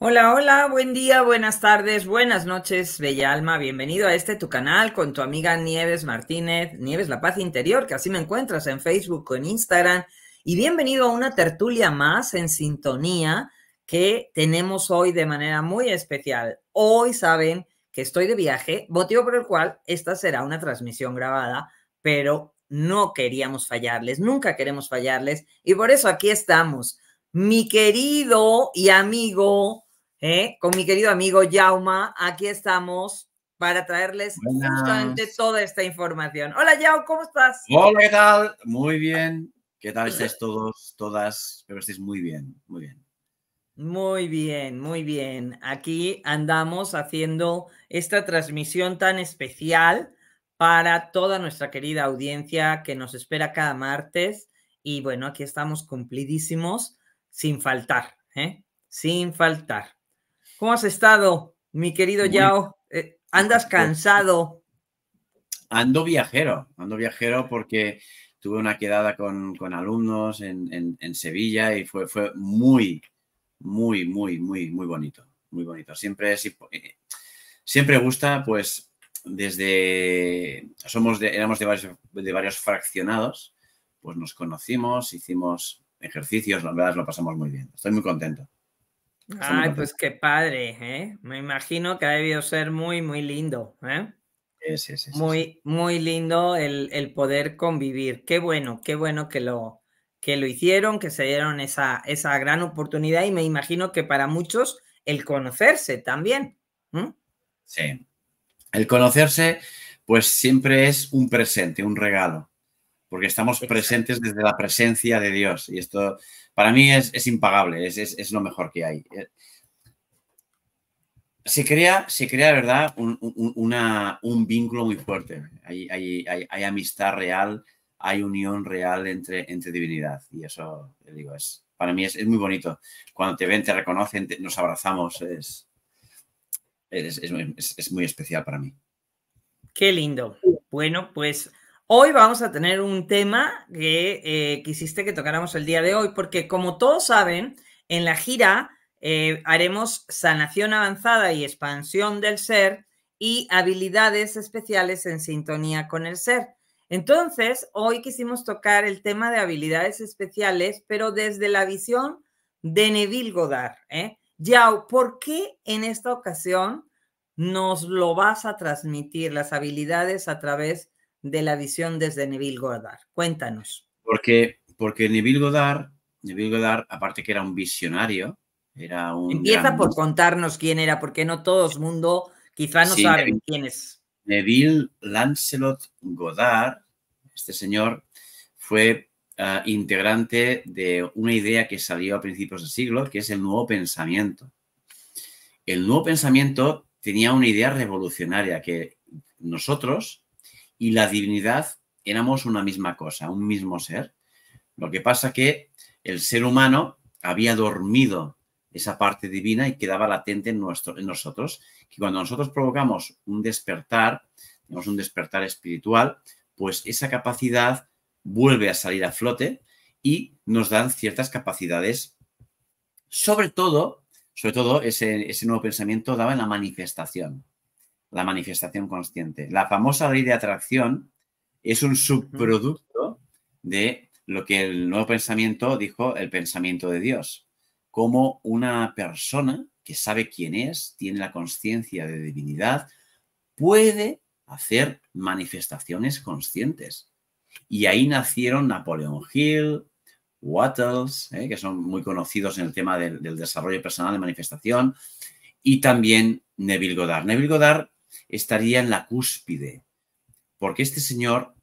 Hola, hola, buen día, buenas tardes, buenas noches, bella alma. Bienvenido a este tu canal con tu amiga Nieves Martínez, Nieves La Paz Interior, que así me encuentras en Facebook en Instagram. Y bienvenido a una tertulia más en sintonía que tenemos hoy de manera muy especial. Hoy saben que estoy de viaje, motivo por el cual esta será una transmisión grabada, pero no queríamos fallarles, nunca queremos fallarles y por eso aquí estamos. Mi querido y amigo ¿eh? con mi querido amigo Yauma. Aquí estamos para traerles justamente toda esta información. Hola, Yao, ¿cómo estás? Hola, ¿qué tal? Muy bien. ¿Qué tal estáis todos, todas? Espero estéis muy bien, muy bien. Muy bien, muy bien. Aquí andamos haciendo esta transmisión tan especial para toda nuestra querida audiencia que nos espera cada martes. Y bueno, aquí estamos cumplidísimos, sin faltar, ¿eh? Sin faltar. ¿Cómo has estado, mi querido Yao? Eh, ¿Andas cansado? Ando viajero, ando viajero porque tuve una quedada con, alumnos en, Sevilla y fue, fue muy, muy, muy, muy, muy bonito. Muy bonito. Siempre, eh, siempre gusta, pues, desde. Somos éramos de varios, de varios fraccionados, pues nos conocimos, hicimos ejercicios, la verdad, lo pasamos muy bien. Estoy muy contento. Ay, pues qué padre, ¿eh? Me imagino que ha debido ser muy, muy lindo, ¿eh? Sí, sí, sí, muy, muy lindo el, poder convivir. Qué bueno, qué bueno que lo, que lo hicieron, que se dieron esa, esa gran oportunidad y me imagino que para muchos el conocerse también. Sí, el conocerse pues siempre es un presente, un regalo, porque estamos presentes desde la presencia de Dios y esto para mí es, impagable, es, lo mejor que hay. Eh, se crea, se crea ¿verdad? Un, vínculo muy fuerte. Hay, amistad real, hay unión real entre, entre divinidad. Y eso, digo, es, para mí es, muy bonito. Cuando te ven, te reconocen, nos abrazamos, es, es muy especial para mí. Qué lindo. Bueno, pues Hoy vamos a tener un tema que eh, quisiste que tocáramos el día de hoy, porque como todos saben, en la gira eh, haremos sanación avanzada y expansión del ser y habilidades especiales en sintonía con el ser. Entonces, hoy quisimos tocar el tema de habilidades especiales, pero desde la visión de Neville Goddard. ¿eh? Yao, ¿por qué en esta ocasión nos lo vas a transmitir las habilidades a través de? de la visión desde Neville Godard. Cuéntanos. Porque, porque Neville Godard, Neville Godard, aparte que era un visionario, era un Empieza por contarnos quién era, porque no todo el mundo quizá no saben sabe quién es. Neville Lancelot Godard, este señor, fue ah, integrante de una idea que salió a principios del siglo, que es el nuevo pensamiento. El nuevo pensamiento tenía una idea revolucionaria que nosotros, y la divinidad éramos una misma cosa, un mismo ser. Lo que pasa que el ser humano había dormido esa parte divina y quedaba latente en, nuestro, en nosotros. Que cuando nosotros provocamos un despertar, tenemos un despertar espiritual, pues esa capacidad vuelve a salir a flote y nos dan ciertas capacidades. Sobre todo, sobre todo ese, ese nuevo pensamiento daba en la manifestación la manifestación consciente. La famosa ley de atracción es un subproducto de lo que el nuevo pensamiento dijo, el pensamiento de Dios. Como una persona que sabe quién es, tiene la conciencia de divinidad, puede hacer manifestaciones conscientes. Y ahí nacieron Napoleon Hill, Wattles, ¿eh? que son muy conocidos en el tema del, del desarrollo personal de manifestación, y también Neville Goddard. Neville Goddard estaría en la cúspide, porque este señor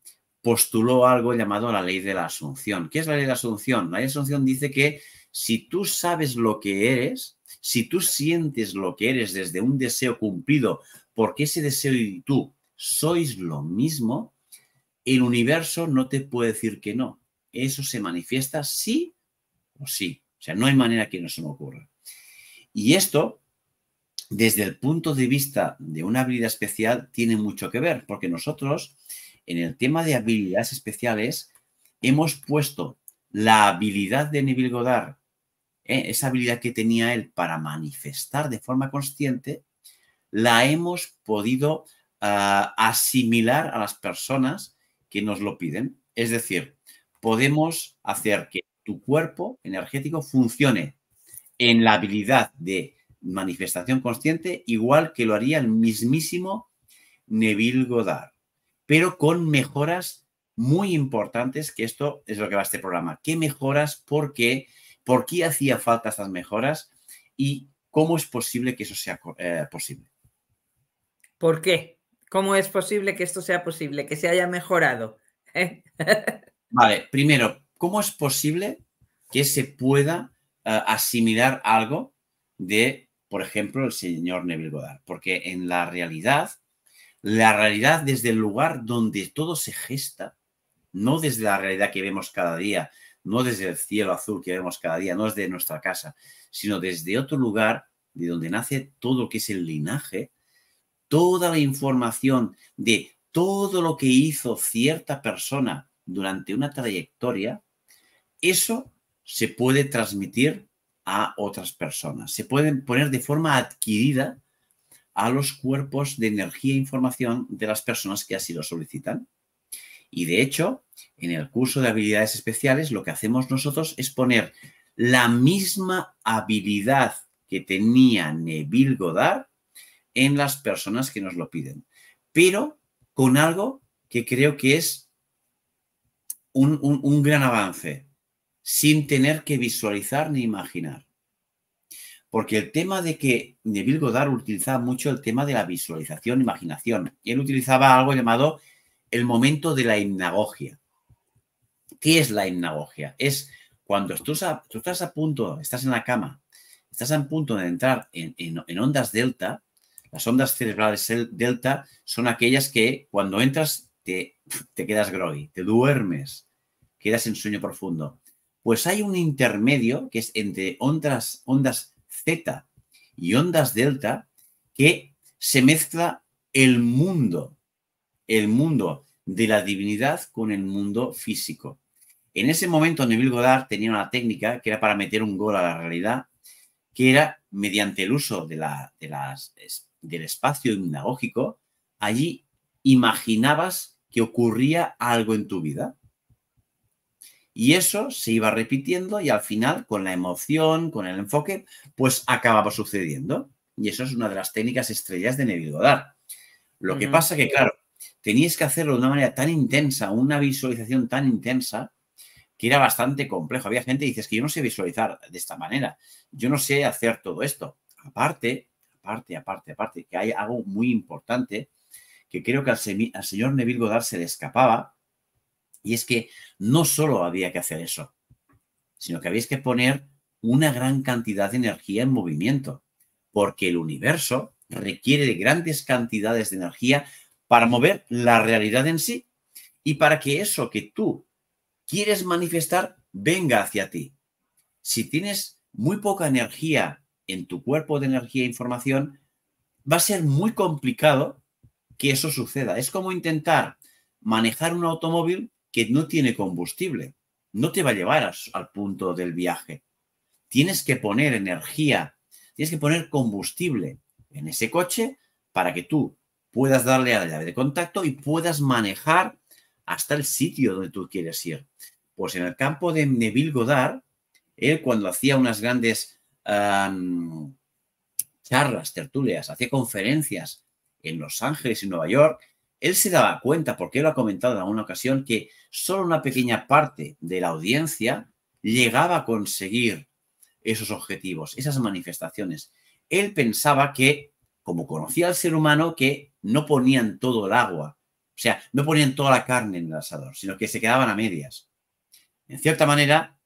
postuló algo llamado la ley de la asunción. ¿Qué es la ley de la asunción? La ley de asunción dice que si tú sabes lo que eres, si tú sientes lo que eres desde un deseo cumplido, porque ese deseo y tú sois lo mismo, el universo no te puede decir que no. Eso se manifiesta sí o sí. O sea, no hay manera que no se me ocurra. Y esto desde el punto de vista de una habilidad especial, tiene mucho que ver, porque nosotros en el tema de habilidades especiales hemos puesto la habilidad de Neville Goddard, ¿eh? esa habilidad que tenía él para manifestar de forma consciente, la hemos podido ah, asimilar a las personas que nos lo piden. Es decir, podemos hacer que tu cuerpo energético funcione en la habilidad de manifestación consciente, igual que lo haría el mismísimo Neville Goddard, pero con mejoras muy importantes, que esto es lo que va a este programa. ¿Qué mejoras? ¿Por qué? ¿Por qué hacía falta estas mejoras? ¿Y cómo es posible que eso sea eh, posible? ¿Por qué? ¿Cómo es posible que esto sea posible, que se haya mejorado? vale, primero, ¿cómo es posible que se pueda eh, asimilar algo de por ejemplo, el señor Neville Goddard, porque en la realidad, la realidad desde el lugar donde todo se gesta, no desde la realidad que vemos cada día, no desde el cielo azul que vemos cada día, no desde nuestra casa, sino desde otro lugar de donde nace todo lo que es el linaje, toda la información de todo lo que hizo cierta persona durante una trayectoria, eso se puede transmitir a otras personas. Se pueden poner de forma adquirida a los cuerpos de energía e información de las personas que así lo solicitan. Y de hecho, en el curso de habilidades especiales, lo que hacemos nosotros es poner la misma habilidad que tenía Neville Goddard en las personas que nos lo piden, pero con algo que creo que es un, un gran avance sin tener que visualizar ni imaginar. Porque el tema de que Neville Goddard utilizaba mucho el tema de la visualización, imaginación. Y él utilizaba algo llamado el momento de la hipnagogia. ¿Qué es la hipnagogia? Es cuando tú, estás a punto, estás en la cama, estás a punto de entrar en, ondas delta. Las ondas cerebrales delta son aquellas que cuando entras te, te quedas groggy, te duermes, quedas en sueño profundo. Pues hay un intermedio que es entre ondas, ondas Z y ondas delta que se mezcla el mundo, el mundo de la divinidad con el mundo físico. En ese momento Neville Goddard tenía una técnica que era para meter un gol a la realidad, que era mediante el uso de las, del espacio hipnagógico, allí imaginabas que ocurría algo en tu vida. Y eso se iba repitiendo y al final, con la emoción, con el enfoque, pues acababa sucediendo. Y eso es una de las técnicas estrellas de Neville Goddard. Lo que pasa que, claro, tenías que hacerlo de una manera tan intensa, una visualización tan intensa, que era bastante complejo. Había gente que dice, es que yo no sé visualizar de esta manera, yo no sé hacer todo esto. Aparte, aparte, aparte, aparte, que hay algo muy importante que creo que al, al señor Neville Goddard se le escapaba, y es que no solo había que hacer eso, sino que habéis que poner una gran cantidad de energía en movimiento, porque el universo requiere de grandes cantidades de energía para mover la realidad en sí y para que eso que tú quieres manifestar venga hacia ti. Si tienes muy poca energía en tu cuerpo de energía e información, va a ser muy complicado que eso suceda. Es como intentar manejar un automóvil que no tiene combustible. No te va a llevar al punto del viaje. Tienes que poner energía, tienes que poner combustible en ese coche para que tú puedas darle a la llave de contacto y puedas manejar hasta el sitio donde tú quieres ir. Pues en el campo de Neville Goddard, él cuando hacía unas grandes charlas, tertulias, hacía conferencias en Los Ángeles y Nueva York, él se daba cuenta, porque él lo ha comentado en alguna ocasión, que solo una pequeña parte de la audiencia llegaba a conseguir esos objetivos, esas manifestaciones. Él pensaba que, como conocía al ser humano, que no ponían todo el agua, o sea, no ponían toda la carne en el asador, sino que se quedaban a medias. En cierta manera,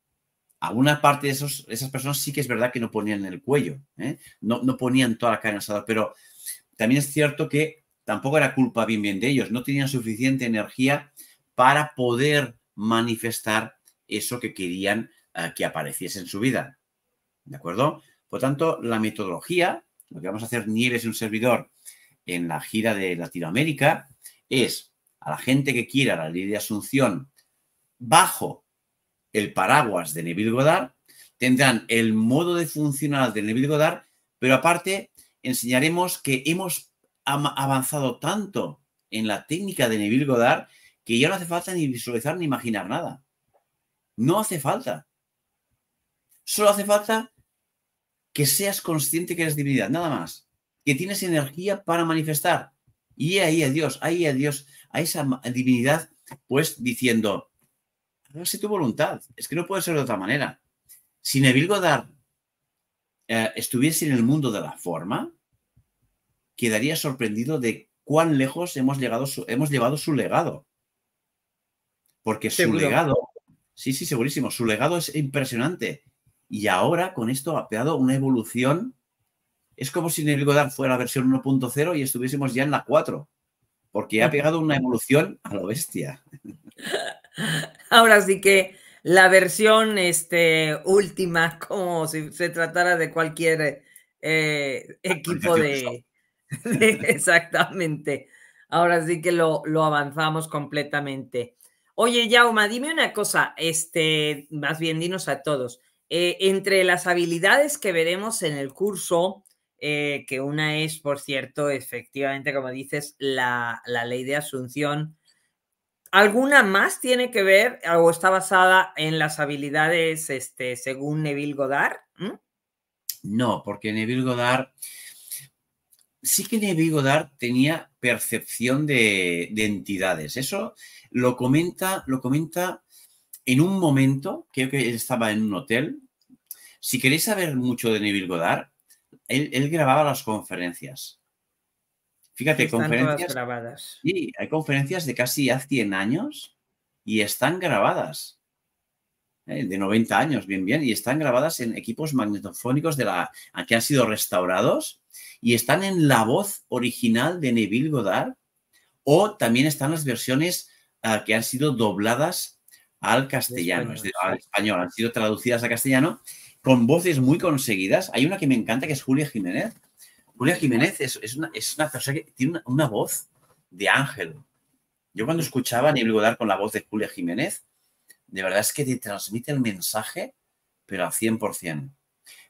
alguna parte de esas personas sí que es verdad que no ponían el cuello, ¿eh? no, no ponían toda la carne en el asador, pero también es cierto que tampoco era culpa bien bien de ellos, no tenían suficiente energía para poder manifestar eso que querían eh, que apareciese en su vida. ¿De acuerdo? Por tanto, la metodología, lo que vamos a hacer Nieves y un servidor en la gira de Latinoamérica, es a la gente que quiera la ley de Asunción bajo el paraguas de Neville Goddard, tendrán el modo de funcionar de Neville Goddard, pero aparte enseñaremos que hemos avanzado tanto en la técnica de Neville Goddard que ya no hace falta ni visualizar ni imaginar nada. No hace falta. Solo hace falta que seas consciente que eres divinidad, nada más. Que tienes energía para manifestar. Y ahí a Dios, ahí a Dios, a esa divinidad, pues diciendo, hágase tu voluntad. Es que no puede ser de otra manera. Si Neville Goddard eh, estuviese en el mundo de la forma, quedaría sorprendido de cuán lejos hemos, llegado hemos llevado su legado. Porque su legado, sí, sí, segurísimo, su legado es impresionante. Y ahora con esto ha pegado una evolución. Es como si Neil fuera la versión 1.0 y estuviésemos ya en la 4. Porque ha pegado una evolución a lo bestia. Ahora sí que la versión este, última, como si se tratara de cualquier eh, equipo de, Exactamente. Ahora sí que lo, lo avanzamos completamente. Oye, Yauma, dime una cosa, este, más bien dinos a todos. Eh, entre las habilidades que veremos en el curso, eh, que una es, por cierto, efectivamente, como dices, la, ley de asunción, ¿alguna más tiene que ver o está basada en las habilidades este, según Neville Goddard? ¿Mm? No, porque Neville Goddard sí que Neville Goddard tenía percepción de, entidades. Eso lo comenta, lo comenta en un momento, creo que él estaba en un hotel. Si queréis saber mucho de Neville Goddard, él, grababa las conferencias. Fíjate, conferencias. Grabadas. Sí, hay conferencias de casi hace 100 años y están grabadas. Eh, de 90 años, bien, bien, y están grabadas en equipos magnetofónicos de la, que han sido restaurados y están en la voz original de Neville Goddard o también están las versiones ah, que han sido dobladas al castellano, es decir, al español, han sido traducidas a castellano con voces muy conseguidas. Hay una que me encanta que es Julia Jiménez. Julia Jiménez es, es, una, persona que tiene una, voz de ángel. Yo cuando escuchaba a Neville Goddard con la voz de Julia Jiménez, de verdad es que te transmite el mensaje, pero al 100%.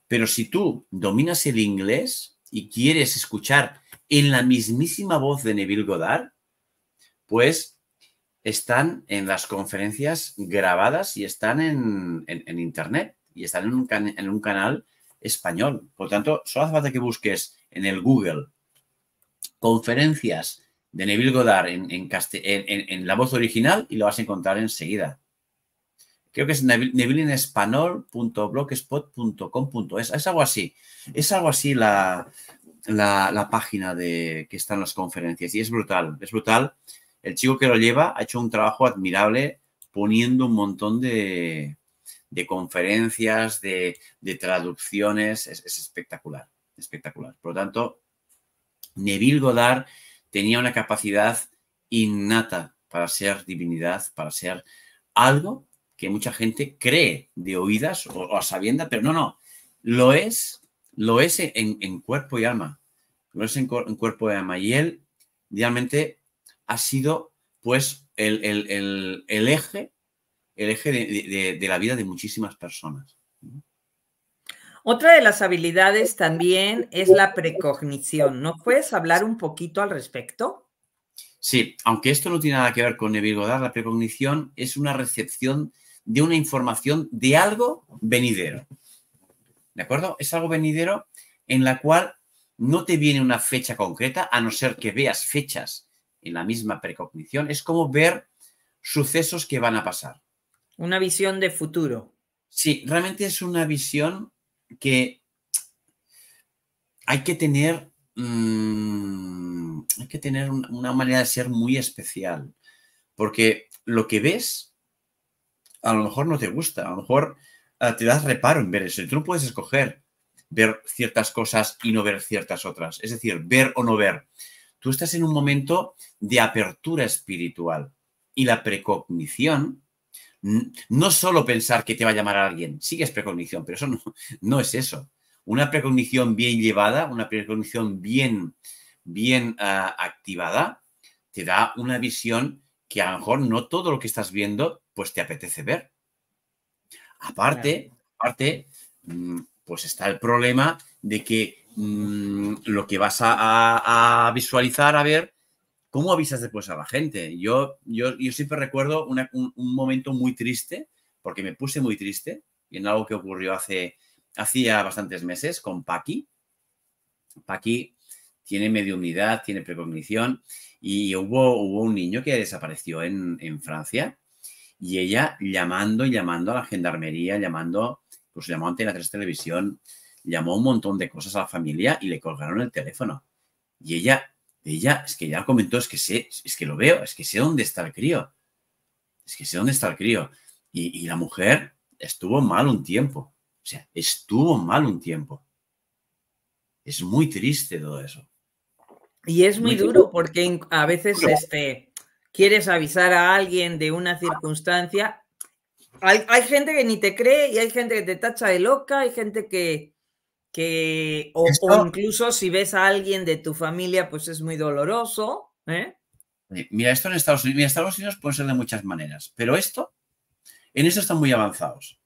Pero si tú dominas el inglés y quieres escuchar en la mismísima voz de Neville Goddard, pues están en las conferencias grabadas y están en, Internet y están en un, canal español. Por lo tanto, solo hace falta que busques en el Google conferencias de Neville Goddard en, la voz original y lo vas a encontrar enseguida creo que es neblinespanol.blogspot.com.es, es algo así, es algo así la, página de que están las conferencias y es brutal, es brutal. El chico que lo lleva ha hecho un trabajo admirable poniendo un montón de, conferencias, de, traducciones, es, espectacular, espectacular. Por lo tanto, Neville Godard tenía una capacidad innata para ser divinidad, para ser algo que mucha gente cree de oídas o, a sabiendas, pero no, no, lo es, lo es en, cuerpo y alma, lo es en, cuerpo y alma. Y él realmente ha sido pues el, eje, el eje de, la vida de muchísimas personas. Otra de las habilidades también es la precognición. ¿No puedes hablar un poquito al respecto? Sí, aunque esto no tiene nada que ver con Neville la precognición es una recepción de una información de algo venidero. ¿De acuerdo? Es algo venidero en la cual no te viene una fecha concreta, a no ser que veas fechas en la misma precognición. Es como ver sucesos que van a pasar. Una visión de futuro. Sí, realmente es una visión que hay que tener, mm, hay que tener una manera de ser muy especial, porque lo que ves a lo mejor no te gusta, a lo mejor eh, te das reparo en ver eso. Y tú no puedes escoger ver ciertas cosas y no ver ciertas otras. Es decir, ver o no ver. Tú estás en un momento de apertura espiritual y la precognición, no solo pensar que te va a llamar a alguien, sí que es precognición, pero eso no, es eso. Una precognición bien llevada, una precognición bien, bien eh, activada, te da una visión que a lo mejor no todo lo que estás viendo, pues te apetece ver. Aparte, aparte, mm, pues está el problema de que mm, lo que vas a, visualizar, a ver, ¿cómo avisas después a la gente? Yo, yo, siempre recuerdo un, momento muy triste, porque me puse muy triste, y en algo que ocurrió hace, hacía bastantes meses con Paqui. Paqui tiene mediunidad, tiene precognición, y hubo, un niño que desapareció en, Francia y ella llamando y llamando a la gendarmería, llamando, pues llamó ante la 3 Televisión, llamó un montón de cosas a la familia y le colgaron el teléfono. Y ella, ella, es que ya comentó, es que sé, es que lo veo, es que sé dónde está el crío. Es que sé dónde está el crío. y la mujer estuvo mal un tiempo. O sea, estuvo mal un tiempo. Es muy triste todo eso. Y es muy, duro porque a veces este, quieres avisar a alguien de una ah. circunstancia. Hay, gente que ni te cree y hay gente que te tacha de loca, hay gente que... que o, incluso si ves a alguien de tu familia, pues es muy doloroso. ¿eh? Mira, esto en Estados Unidos, Estados Unidos puede ser de muchas maneras, pero esto, en eso están muy avanzados.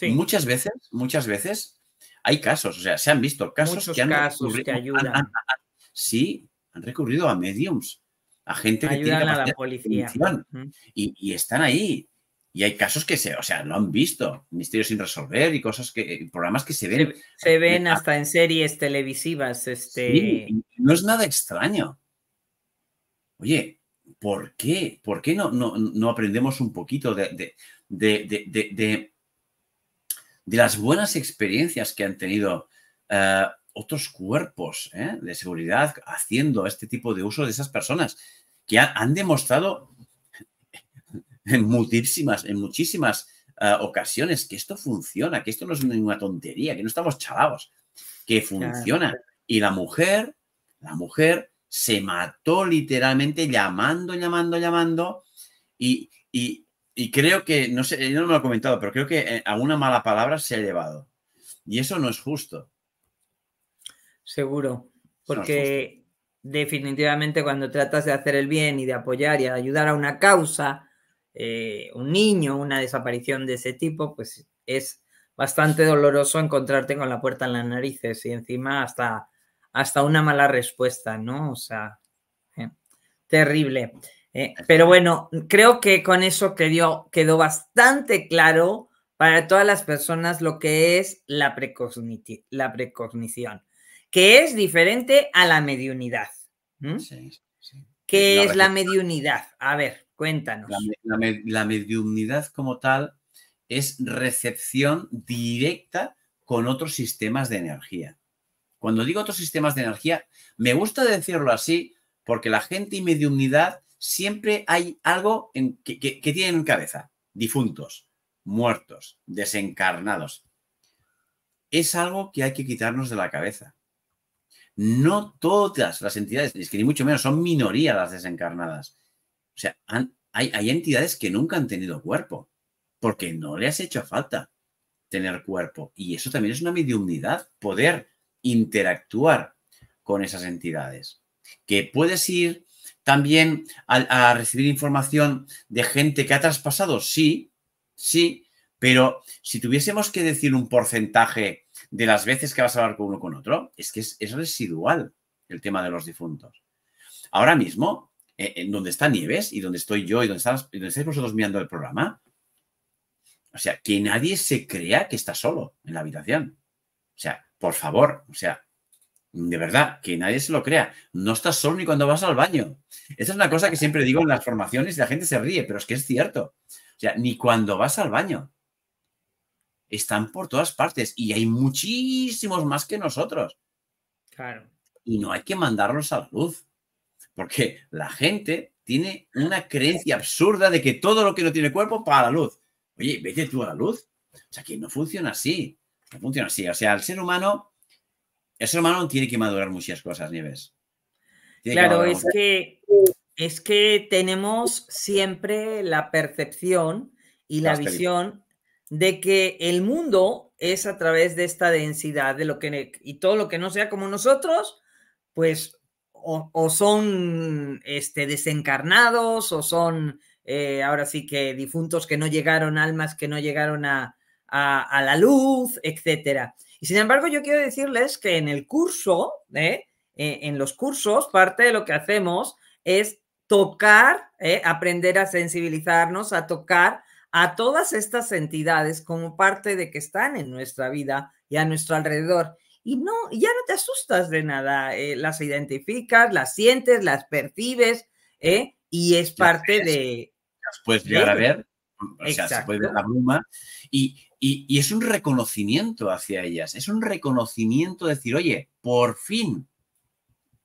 Muchas veces, muchas veces, hay casos, o sea, se han visto casos que han casos que ayudan. sí, han recurrido a mediums, a gente que tiene a la policía. y, están ahí. Y hay casos que se, o sea, lo han visto, misterios sin resolver y cosas que, eh, programas que se ven. Se, ven ah. hasta en series televisivas. Este... no es nada extraño. Oye, ¿por qué? ¿Por qué no, no, aprendemos un poquito de, de de las buenas experiencias que han tenido eh, otros cuerpos eh, de seguridad haciendo este tipo de uso de esas personas, que han, demostrado en muchísimas, en muchísimas eh, ocasiones que esto funciona, que esto no es ninguna tontería, que no estamos chalados, que funciona. Y la mujer, la mujer se mató literalmente llamando, llamando, llamando y y creo que, no sé, no me lo he comentado, pero creo que eh, a una mala palabra se ha llevado. Y eso no es justo. Seguro, porque definitivamente cuando tratas de hacer el bien y de apoyar y de ayudar a una causa, eh, un niño, una desaparición de ese tipo, pues es bastante doloroso encontrarte con la puerta en las narices y encima hasta, hasta una mala respuesta, ¿no? O sea, eh, terrible. Eh, pero bueno, creo que con eso quedó, quedó bastante claro para todas las personas lo que es la, precognición, la precognición que es diferente a la mediunidad. ¿Qué es la mediunidad? A ver, cuéntanos. La, la, mediunidad como tal es recepción directa con otros sistemas de energía. Cuando digo otros sistemas de energía, me gusta decirlo así porque la gente y mediunidad siempre hay algo en que, tienen en cabeza. Difuntos, muertos, desencarnados. Es algo que hay que quitarnos de la cabeza. No todas las entidades, ni mucho menos, son minorías las desencarnadas. O sea, hay, hay entidades que nunca han tenido cuerpo, porque no le has hecho falta tener cuerpo. Y eso también es una mediunidad, poder interactuar con esas entidades. Que puedes ir también a, recibir información de gente que ha traspasado, sí, sí, pero si tuviésemos que decir un porcentaje de las veces que vas a hablar con uno con otro, es que es, residual el tema de los difuntos. Ahora mismo, eh, en donde está Nieves y donde estoy yo y donde estáis vosotros mirando el programa, o sea, que nadie se crea que está solo en la habitación. O sea, por favor, o sea, de verdad, que nadie se lo crea. No estás solo ni cuando vas al baño. Esa es una cosa que siempre digo en las formaciones y la gente se ríe, pero es que es cierto. O sea, ni cuando vas al baño. Están por todas partes y hay muchísimos más que nosotros. Claro. Y no hay que mandarlos a la luz. Porque la gente tiene una creencia absurda de que todo lo que no tiene cuerpo para la luz. Oye, vete tú a la luz. O sea, que no funciona así. No funciona así. O sea, el ser humano el ser humano tiene que madurar muchas cosas, Nieves. claro, es, que, es que tenemos siempre la percepción y la, visión de que el mundo es a través de esta densidad, de lo que y todo lo que no sea como nosotros, pues o, son este, desencarnados, o son eh, ahora sí que difuntos que no llegaron, almas que no llegaron a, a, a la luz, etcétera. Y sin embargo, yo quiero decirles que en el curso, ¿eh? eh en los cursos, parte de lo que hacemos es tocar, ¿eh? aprender a sensibilizarnos, a tocar a todas estas entidades como parte de que están en nuestra vida y a nuestro alrededor. Y no, ya no te asustas de nada, eh, las identificas, las sientes, las percibes, y es parte de... Las puedes llegar a ver, o sea, se puede ver la bruma. Y y, es un reconocimiento hacia ellas, es un reconocimiento decir, oye, por fin,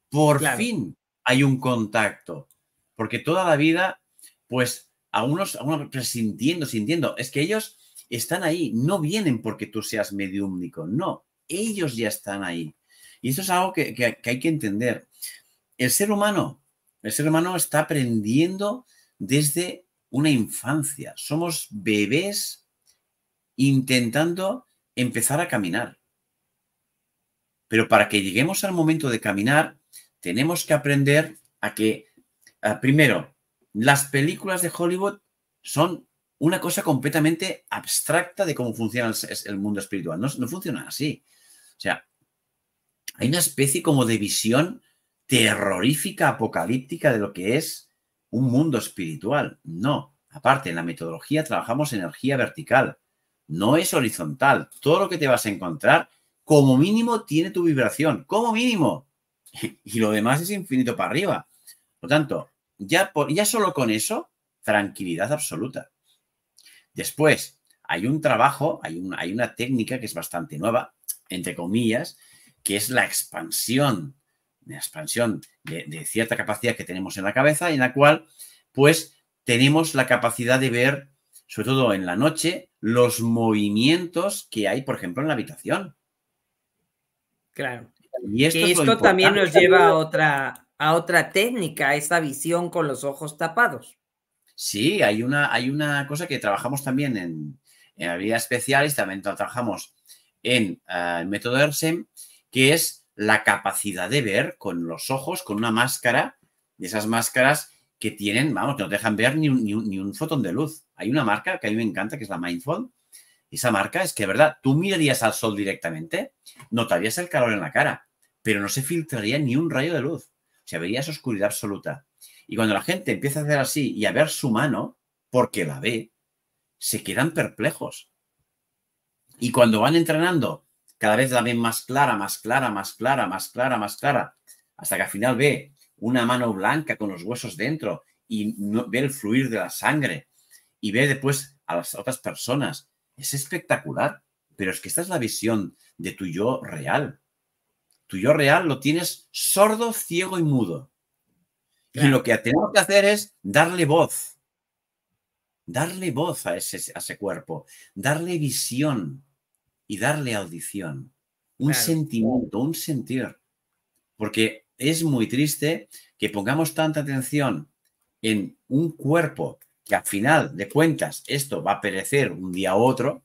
por fin hay un contacto. Porque toda la vida, pues, a unos, a unos pues, sintiendo, sintiendo, es que ellos están ahí, no vienen porque tú seas mediúmnico, no, ellos ya están ahí. Y eso es algo que hay que entender. El ser humano, el ser humano está aprendiendo desde una infancia. Somos bebés intentando empezar a caminar. Pero para que lleguemos al momento de caminar, tenemos que aprender a que, primero, las películas de Hollywood son una cosa completamente abstracta de cómo funciona el, mundo espiritual. No, no funciona así. O sea, hay una especie como de visión terrorífica, apocalíptica de lo que es un mundo espiritual. No. Aparte, en la metodología trabajamos energía vertical no es horizontal. Todo lo que te vas a encontrar, como mínimo, tiene tu vibración, como mínimo. Y lo demás es infinito para arriba. Por tanto, ya, por, ya solo con eso, tranquilidad absoluta. Después, hay un trabajo, hay, hay una técnica que es bastante nueva, entre comillas, que es la expansión, la expansión de, de cierta capacidad que tenemos en la cabeza, en la cual, pues, tenemos la capacidad de ver sobre todo en la noche, los movimientos que hay, por ejemplo, en la habitación. Claro. Y esto, también nos lleva a otra, a otra técnica, esa visión con los ojos tapados. Sí, hay una, hay una cosa que trabajamos también en, en especial y también trabajamos en eh, el método ERSEM, que es la capacidad de ver con los ojos, con una máscara, y esas máscaras que tienen, vamos, que no dejan ver ni un, fotón de luz. Hay una marca que a mí me encanta, que es la MindFold. Esa marca es que, ¿verdad? Tú mirarías al sol directamente, notarías el calor en la cara, pero no se filtraría ni un rayo de luz. O sea, verías oscuridad absoluta. Y cuando la gente empieza a hacer así y a ver su mano, porque la ve, se quedan perplejos. Y cuando van entrenando, cada vez la ven más clara, más clara, más clara, más clara, más clara, hasta que al final ve una mano blanca con los huesos dentro y no, ver el fluir de la sangre y ver después a las otras personas. Es espectacular, pero es que esta es la visión de tu yo real. Tu yo real lo tienes sordo, ciego y mudo. Y lo que tenemos que hacer es darle voz. Darle voz a ese, ese cuerpo, darle visión y darle audición, un sentimiento, un sentir. Porque es muy triste que pongamos tanta atención en un cuerpo que al final de cuentas esto va a perecer un día u otro.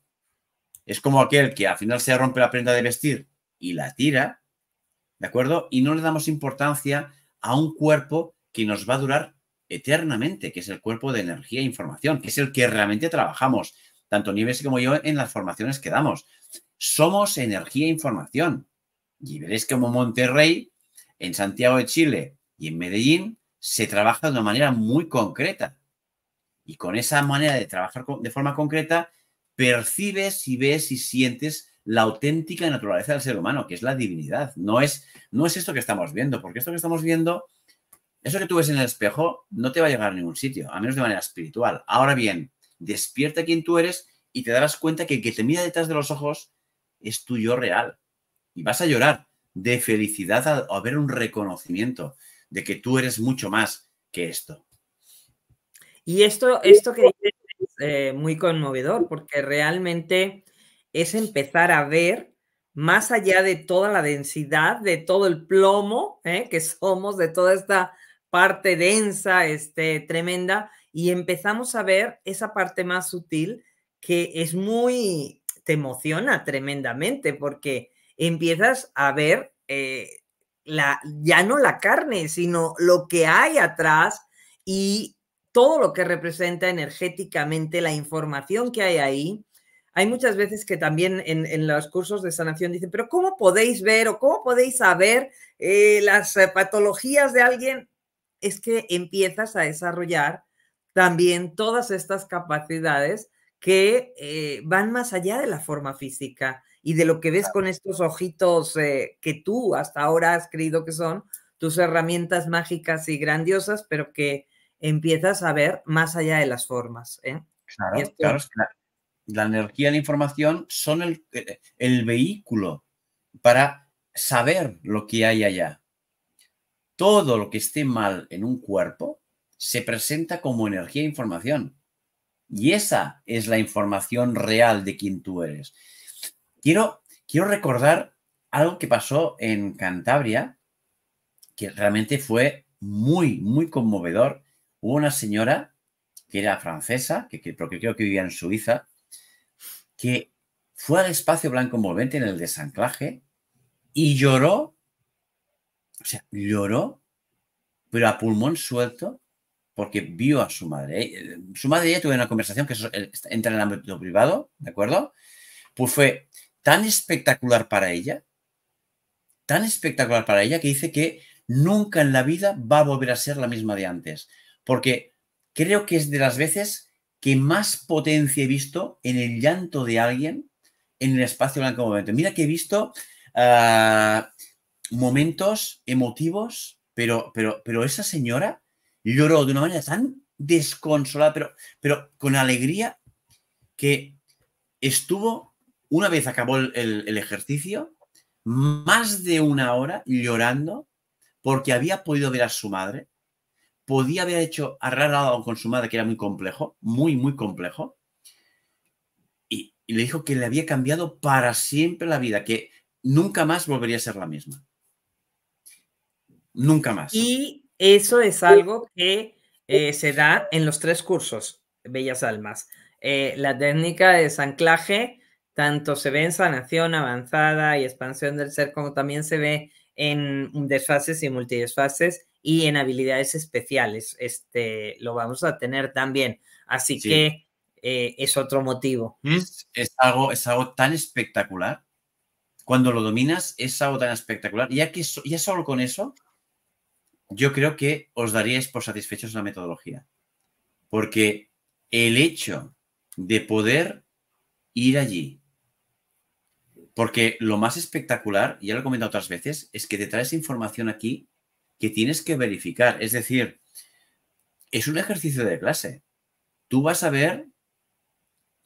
Es como aquel que al final se rompe la prenda de vestir y la tira, ¿de acuerdo? Y no le damos importancia a un cuerpo que nos va a durar eternamente, que es el cuerpo de energía e información, que es el que realmente trabajamos, tanto Nieves como yo en las formaciones que damos. Somos energía e información. Y veréis como Monterrey en Santiago de Chile y en Medellín se trabaja de una manera muy concreta. Y con esa manera de trabajar de forma concreta, percibes y ves y sientes la auténtica naturaleza del ser humano, que es la divinidad. No es, no es esto que estamos viendo, porque esto que estamos viendo, eso que tú ves en el espejo, no te va a llegar a ningún sitio, a menos de manera espiritual. Ahora bien, despierta quien tú eres y te darás cuenta que el que te mira detrás de los ojos es tu yo real. Y vas a llorar, de felicidad o haber un reconocimiento de que tú eres mucho más que esto. Y esto, esto que dices es eh, muy conmovedor porque realmente es empezar a ver más allá de toda la densidad, de todo el plomo eh, que somos, de toda esta parte densa, este, tremenda, y empezamos a ver esa parte más sutil que es muy, te emociona tremendamente porque empiezas a ver eh, la, ya no la carne, sino lo que hay atrás y todo lo que representa energéticamente la información que hay ahí. Hay muchas veces que también en, los cursos de sanación dicen, pero ¿cómo podéis ver o cómo podéis saber eh, las eh, patologías de alguien? Es que empiezas a desarrollar también todas estas capacidades que van más allá de la forma física y de lo que ves con estos ojitos eh, que tú hasta ahora has creído que son tus herramientas mágicas y grandiosas, pero que empiezas a ver más allá de las formas. ¿eh? Claro, claro, la, energía y la información son el, eh, el vehículo para saber lo que hay allá. Todo lo que esté mal en un cuerpo se presenta como energía e información. Y esa es la información real de quien tú eres. Quiero, recordar algo que pasó en Cantabria, que realmente fue muy, muy conmovedor. Hubo una señora que era francesa, que, porque creo que vivía en Suiza, que fue al espacio blanco envolvente en el desanclaje y lloró, o sea, lloró, pero a pulmón suelto, porque vio a su madre. Eh, su madre y tuvo una conversación que eh, entra en el ámbito privado, ¿de acuerdo? Pues fue, tan espectacular para ella, tan espectacular para ella que dice que nunca en la vida va a volver a ser la misma de antes, porque creo que es de las veces que más potencia he visto en el llanto de alguien en el espacio blanco momento. Mira que he visto ah, momentos emotivos, pero, pero, pero esa señora lloró de una manera tan desconsolada, pero, pero con alegría que estuvo una vez acabó el, ejercicio, más de una hora llorando porque había podido ver a su madre, podía haber hecho arreglado con su madre que era muy complejo, muy, muy complejo, y, le dijo que le había cambiado para siempre la vida, que nunca más volvería a ser la misma. Nunca más. Y eso es algo que eh, se da en los tres cursos, Bellas Almas. Eh, la técnica de desanclaje, tanto se ve en sanación avanzada y expansión del ser, como también se ve en desfases y multidesfases y en habilidades especiales. Este lo vamos a tener también. Así que eh, es otro motivo. Es, algo, es algo tan espectacular. Cuando lo dominas, es algo tan espectacular. Ya que ya solo con eso, yo creo que os daríais por satisfechos la metodología. Porque el hecho de poder ir allí porque lo más espectacular, ya lo he comentado otras veces, es que te traes información aquí que tienes que verificar. Es decir, es un ejercicio de clase. Tú vas a ver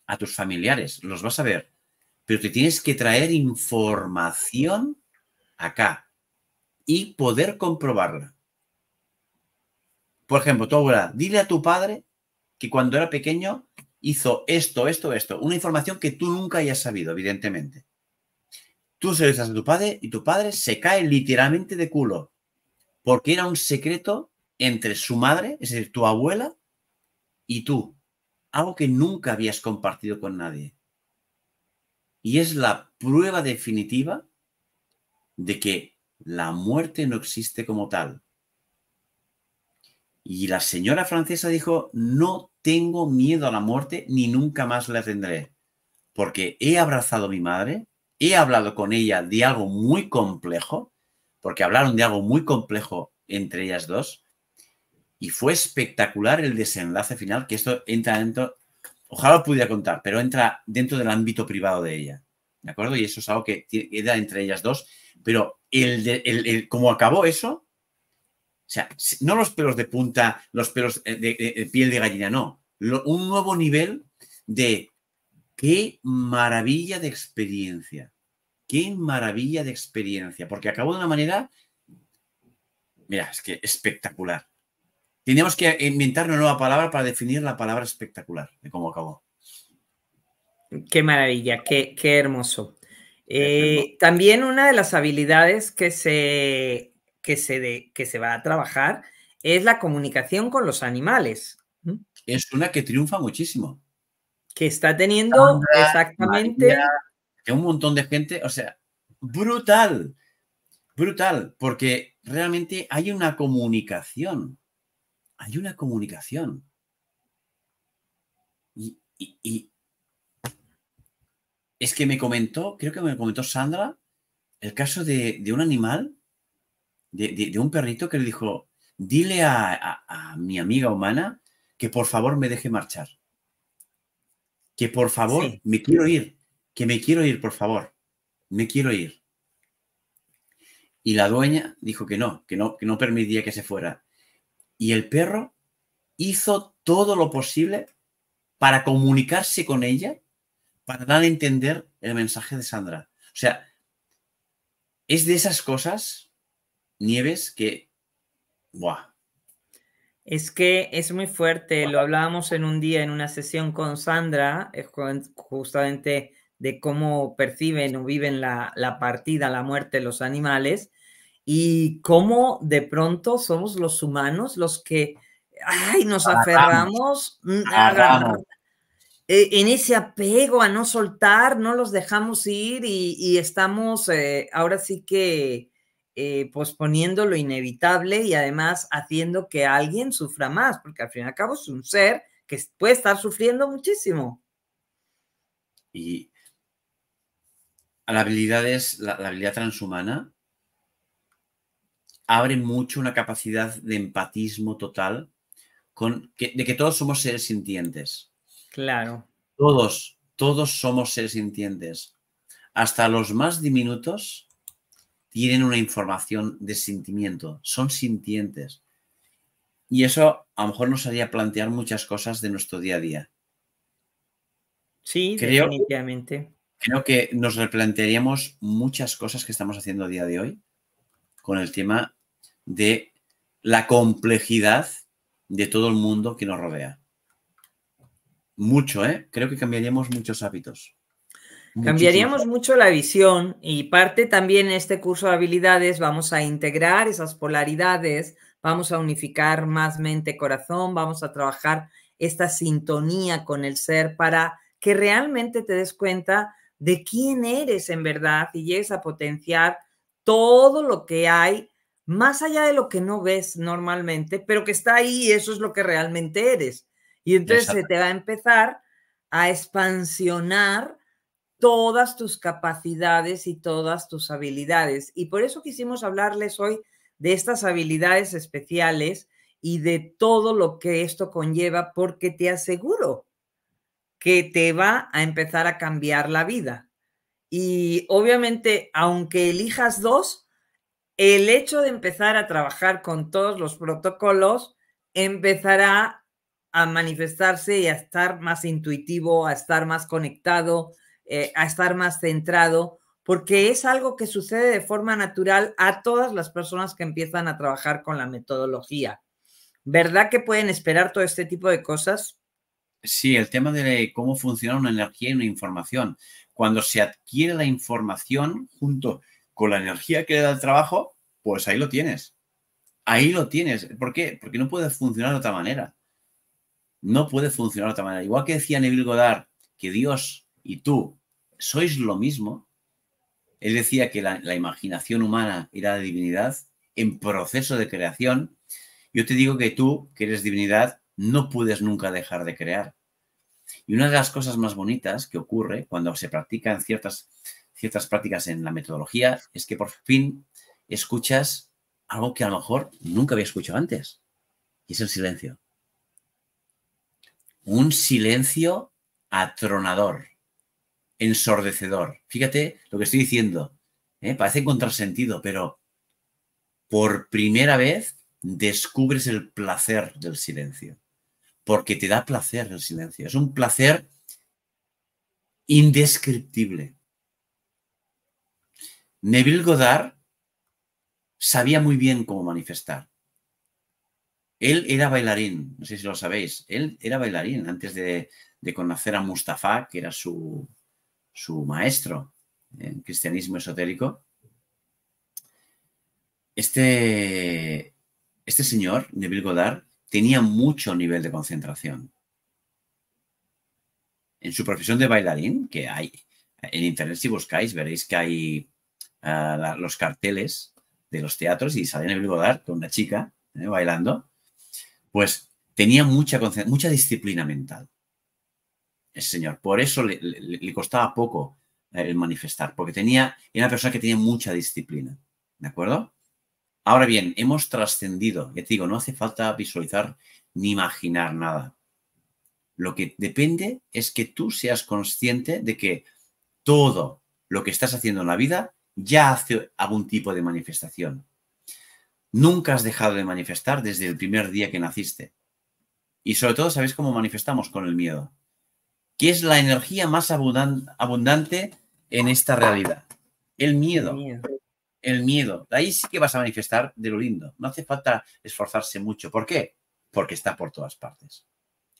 a tus familiares, los vas a ver, pero te tienes que traer información acá y poder comprobarla. Por ejemplo, tú ahora dile a tu padre que cuando era pequeño hizo esto, esto, esto, una información que tú nunca hayas sabido, evidentemente. Tú se lo a tu padre y tu padre se cae literalmente de culo. Porque era un secreto entre su madre, es decir, tu abuela, y tú. Algo que nunca habías compartido con nadie. Y es la prueba definitiva de que la muerte no existe como tal. Y la señora francesa dijo, no tengo miedo a la muerte ni nunca más la tendré, porque he abrazado a mi madre, He hablado con ella de algo muy complejo, porque hablaron de algo muy complejo entre ellas dos, y fue espectacular el desenlace final, que esto entra dentro, ojalá lo pudiera contar, pero entra dentro del ámbito privado de ella. ¿De acuerdo? Y eso es algo que queda entre ellas dos, pero el, como acabó eso, o sea, no los pelos de punta, los pelos eh, de, eh, eh, piel de gallina, no. un nuevo nivel de qué maravilla de experiencia. Qué maravilla de experiencia, porque acabó de una manera, mira, es que espectacular. Teníamos que inventar una nueva palabra para definir la palabra espectacular, de cómo acabó. Qué maravilla, qué, qué hermoso. Eh, también una de las habilidades que se, que, se que se va a trabajar es la comunicación con los animales. ¿Mm? Es una que triunfa muchísimo. Que está teniendo exactamente un montón de gente, o sea, brutal, brutal, porque realmente hay una comunicación, hay una comunicación. Y, es que me comentó, creo que me comentó Sandra, el caso de, un animal, de, un perrito que le dijo, dile a, mi amiga humana que por favor me deje marchar. Que por favor me quiero ir que me quiero ir, por favor, me quiero ir. Y la dueña dijo que no, que no, que no permitía que se fuera. Y el perro hizo todo lo posible para comunicarse con ella, para dar a entender el mensaje de Sandra. O sea, es de esas cosas, Nieves, que... ¡Buah! Es que es muy fuerte, lo hablábamos en un día en una sesión con Sandra, eh, justamente de cómo perciben o viven la, la partida, la muerte de los animales y cómo de pronto somos los humanos los que nos aferramos, mm, eh, en ese apego a no soltar, no los dejamos ir y, estamos eh, ahora sí que eh, posponiendo lo inevitable y además haciendo que alguien sufra más, porque al fin y al cabo es un ser que puede estar sufriendo muchísimo. Y, la habilidad es la, habilidad transhumana abre mucho una capacidad de empatismo total de que todos somos seres sintientes. Claro. Todos, todos somos seres sintientes. Hasta los más diminutos tienen una información de sentimiento, son sintientes. Y eso a lo mejor nos haría plantear muchas cosas de nuestro día a día. Sí, Creo definitivamente creo que nos replantearíamos muchas cosas que estamos haciendo a día de hoy con el tema de la complejidad de todo el mundo que nos rodea. Mucho, ¿eh? Creo que cambiaríamos muchos hábitos. Cambiaríamos mucho la visión y parte también en este curso de habilidades vamos a integrar esas polaridades, vamos a unificar más mente-corazón, vamos a trabajar esta sintonía con el ser para que realmente te des cuenta de quién eres en verdad y llegues a potenciar todo lo que hay más allá de lo que no ves normalmente, pero que está ahí y eso es lo que realmente eres. Y entonces se te va a empezar a expansionar todas tus capacidades y todas tus habilidades. Y por eso quisimos hablarles hoy de estas habilidades especiales y de todo lo que esto conlleva, porque te aseguro que te va a empezar a cambiar la vida. Y obviamente, aunque elijas dos, el hecho de empezar a trabajar con todos los protocolos empezará a manifestarse y a estar más intuitivo, a estar más conectado, eh, a estar más centrado, porque es algo que sucede de forma natural a todas las personas que empiezan a trabajar con la metodología. ¿Verdad que pueden esperar todo este tipo de cosas? Sí, el tema de cómo funciona una energía y una información. Cuando se adquiere la información junto con la energía que le da el trabajo, pues ahí lo tienes. Ahí lo tienes. ¿Por qué? Porque no puede funcionar de otra manera. No puede funcionar de otra manera. Igual que decía Neville Goddard, que Dios y tú sois lo mismo. Él decía que la, la imaginación humana era la divinidad en proceso de creación. Yo te digo que tú, que eres divinidad, no puedes nunca dejar de crear. Y una de las cosas más bonitas que ocurre cuando se practican ciertas, ciertas prácticas en la metodología es que por fin escuchas algo que a lo mejor nunca había escuchado antes, y es el silencio. Un silencio atronador, ensordecedor. Fíjate lo que estoy diciendo. ¿eh? Parece contrasentido, pero por primera vez descubres el placer del silencio porque te da placer el silencio. Es un placer indescriptible. Neville Goddard sabía muy bien cómo manifestar. Él era bailarín, no sé si lo sabéis, él era bailarín antes de, conocer a Mustafa, que era su, maestro en cristianismo esotérico. Este, este señor, Neville Goddard, tenía mucho nivel de concentración. En su profesión de bailarín, que hay en internet, si buscáis, veréis que hay ah, los carteles de los teatros y salían el Godard con una chica eh, bailando, pues tenía mucha, mucha disciplina mental. el señor. Por eso le, costaba poco eh, el manifestar, porque tenía, era una persona que tenía mucha disciplina. ¿De acuerdo? Ahora bien, hemos trascendido, ya te digo, no hace falta visualizar ni imaginar nada. Lo que depende es que tú seas consciente de que todo lo que estás haciendo en la vida ya hace algún tipo de manifestación. Nunca has dejado de manifestar desde el primer día que naciste. Y sobre todo, ¿sabéis cómo manifestamos con el miedo? Que es la energía más abundante en esta realidad. El miedo. El miedo el miedo. Ahí sí que vas a manifestar de lo lindo. No hace falta esforzarse mucho. ¿Por qué? Porque está por todas partes.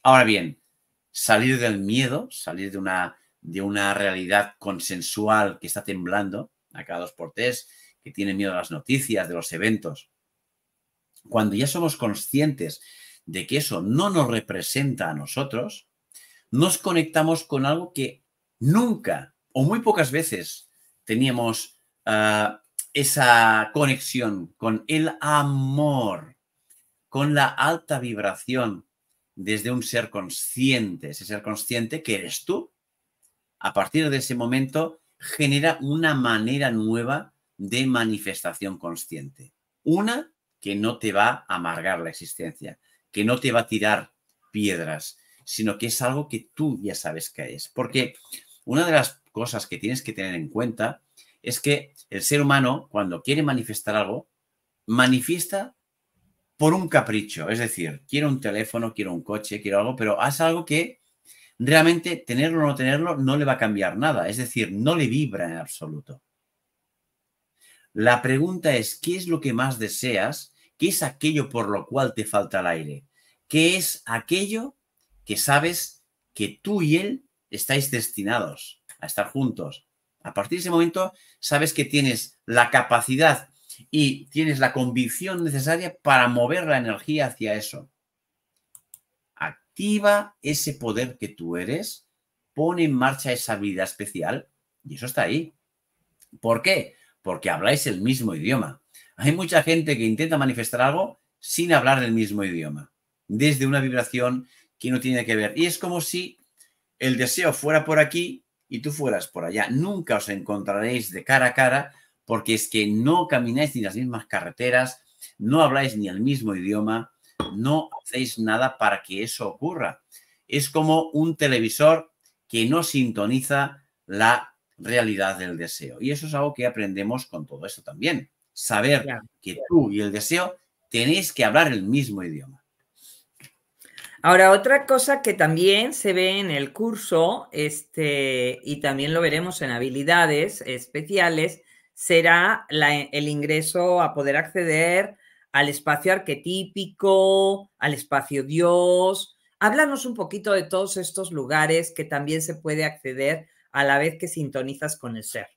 Ahora bien, salir del miedo, salir de una, de una realidad consensual que está temblando a dos por tres, que tiene miedo a las noticias, de los eventos. Cuando ya somos conscientes de que eso no nos representa a nosotros, nos conectamos con algo que nunca o muy pocas veces teníamos ah, esa conexión con el amor, con la alta vibración desde un ser consciente, ese ser consciente que eres tú. A partir de ese momento genera una manera nueva de manifestación consciente. Una que no te va a amargar la existencia, que no te va a tirar piedras, sino que es algo que tú ya sabes que es. Porque una de las cosas que tienes que tener en cuenta es que el ser humano, cuando quiere manifestar algo, manifiesta por un capricho. Es decir, quiero un teléfono, quiero un coche, quiero algo, pero haz algo que realmente tenerlo o no tenerlo no le va a cambiar nada. Es decir, no le vibra en absoluto. La pregunta es, ¿qué es lo que más deseas? ¿Qué es aquello por lo cual te falta el aire? ¿Qué es aquello que sabes que tú y él estáis destinados a estar juntos, a partir de ese momento sabes que tienes la capacidad y tienes la convicción necesaria para mover la energía hacia eso. Activa ese poder que tú eres, pone en marcha esa habilidad especial y eso está ahí. ¿Por qué? Porque habláis el mismo idioma. Hay mucha gente que intenta manifestar algo sin hablar el mismo idioma, desde una vibración que no tiene que ver. Y es como si el deseo fuera por aquí y tú fueras por allá. Nunca os encontraréis de cara a cara porque es que no camináis ni las mismas carreteras, no habláis ni el mismo idioma, no hacéis nada para que eso ocurra. Es como un televisor que no sintoniza la realidad del deseo. Y eso es algo que aprendemos con todo eso también. Saber que tú y el deseo tenéis que hablar el mismo idioma. Ahora, otra cosa que también se ve en el curso, este, y también lo veremos en habilidades especiales, será el ingreso a poder acceder al espacio arquetípico, al espacio Dios. Háblanos un poquito de todos estos lugares que también se puede acceder a la vez que sintonizas con el ser.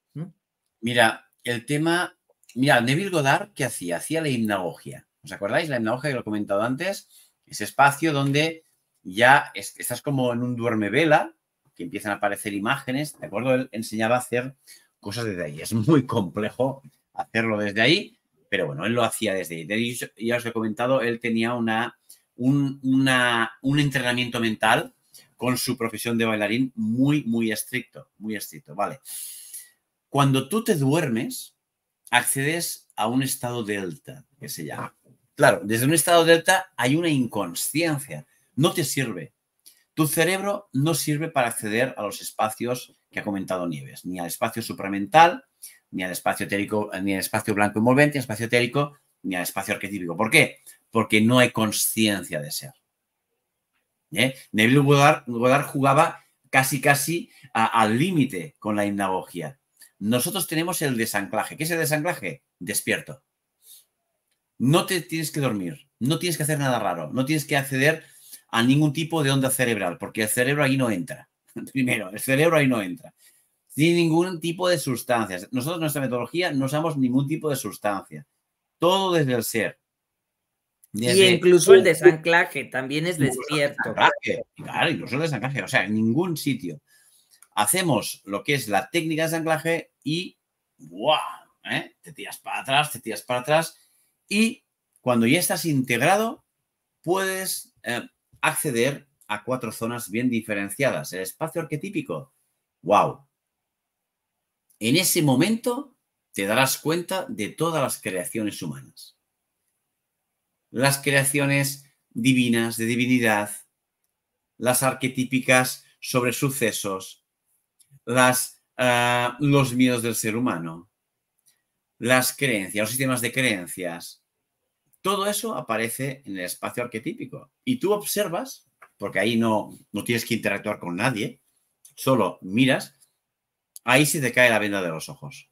Mira, el tema, mira, Neville Goddard, ¿qué hacía? Hacía la hipnagogía. ¿Os acordáis? La hipnagogía que lo he comentado antes ese espacio donde ya estás como en un duerme vela, que empiezan a aparecer imágenes, ¿de acuerdo? Él enseñaba a hacer cosas desde ahí. Es muy complejo hacerlo desde ahí, pero bueno, él lo hacía desde ahí. ya os he comentado, él tenía una, un, una, un entrenamiento mental con su profesión de bailarín muy, muy estricto, muy estricto, ¿vale? Cuando tú te duermes, accedes a un estado delta, que se llama. Claro, desde un estado delta hay una inconsciencia, no te sirve. Tu cerebro no sirve para acceder a los espacios que ha comentado Nieves, ni al espacio supramental, ni al espacio térico, ni al espacio blanco envolvente, ni al espacio térico, ni al espacio arquetípico. ¿Por qué? Porque no hay conciencia de ser. ¿Eh? Neville Goddard, jugaba casi casi al límite con la hipnagogía. Nosotros tenemos el desanclaje. ¿Qué es el desanclaje? Despierto. No te tienes que dormir, no tienes que hacer nada raro, no tienes que acceder a ningún tipo de onda cerebral, porque el cerebro ahí no entra. Primero, el cerebro ahí no entra. Sin ningún tipo de sustancias. Nosotros, nuestra metodología, no usamos ningún tipo de sustancia. Todo desde el ser. y incluso el desanclaje también es despierto. Claro, incluso el desanclaje. O sea, en ningún sitio. Hacemos lo que es la técnica de desanclaje y ¡Buah! ¿Eh? Te tiras para atrás, te tiras para atrás y cuando ya estás integrado, puedes eh, acceder a cuatro zonas bien diferenciadas. El espacio arquetípico, wow. En ese momento te darás cuenta de todas las creaciones humanas. Las creaciones divinas, de divinidad, las arquetípicas sobre sucesos, las, eh, los miedos del ser humano, las creencias, los sistemas de creencias. Todo eso aparece en el espacio arquetípico. Y tú observas, porque ahí no, no tienes que interactuar con nadie, solo miras, ahí se te cae la venda de los ojos.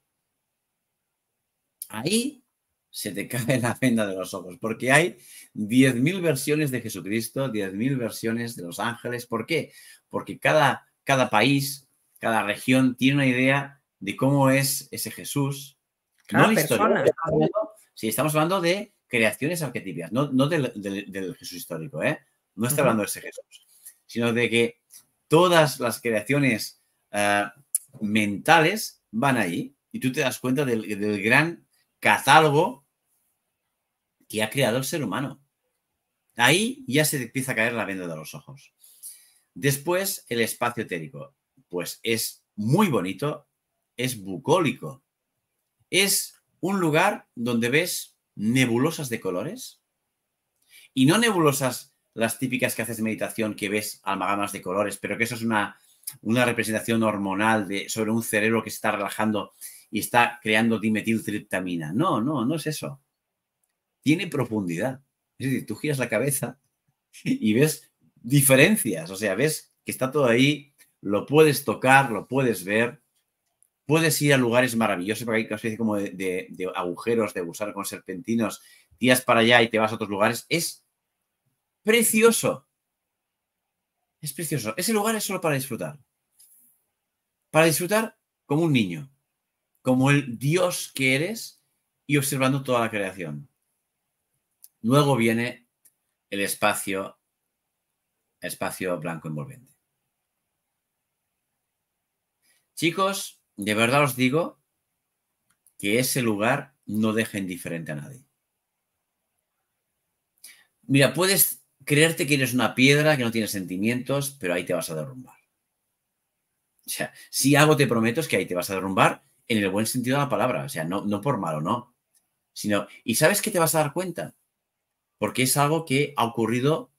Ahí se te cae la venda de los ojos, porque hay 10.000 versiones de Jesucristo, 10.000 versiones de los ángeles. ¿Por qué? Porque cada, cada país, cada región tiene una idea de cómo es ese Jesús, no persona. Historia, si estamos hablando de creaciones arquetípicas, no, del, Jesús histórico, ¿eh? No está hablando de ese Jesús, sino de que todas las creaciones eh, mentales van ahí y tú te das cuenta del, del gran catálogo que ha creado el ser humano. Ahí ya se empieza a caer la venda de los ojos. Después, el espacio etérico. Pues es muy bonito, es bucólico, es un lugar donde ves nebulosas de colores y no nebulosas las típicas que haces de meditación que ves amalgamas de colores, pero que eso es una, una representación hormonal de, sobre un cerebro que se está relajando y está creando dimetiltriptamina. No, no, no es eso. Tiene profundidad. Es decir, tú giras la cabeza y ves diferencias, o sea, ves que está todo ahí, lo puedes tocar, lo puedes ver Puedes ir a lugares maravillosos, porque hay una especie como de, agujeros de usar con serpentinos, días para allá y te vas a otros lugares. Es precioso. Es precioso. Ese lugar es solo para disfrutar. Para disfrutar como un niño, como el Dios que eres y observando toda la creación. Luego viene el espacio, espacio blanco envolvente. Chicos, de verdad os digo que ese lugar no deja indiferente a nadie. Mira, puedes creerte que eres una piedra que no tienes sentimientos, pero ahí te vas a derrumbar. O sea, si algo te prometo es que ahí te vas a derrumbar en el buen sentido de la palabra, o sea, no, por malo, no. Sino, ¿y sabes que te vas a dar cuenta? Porque es algo que ha ocurrido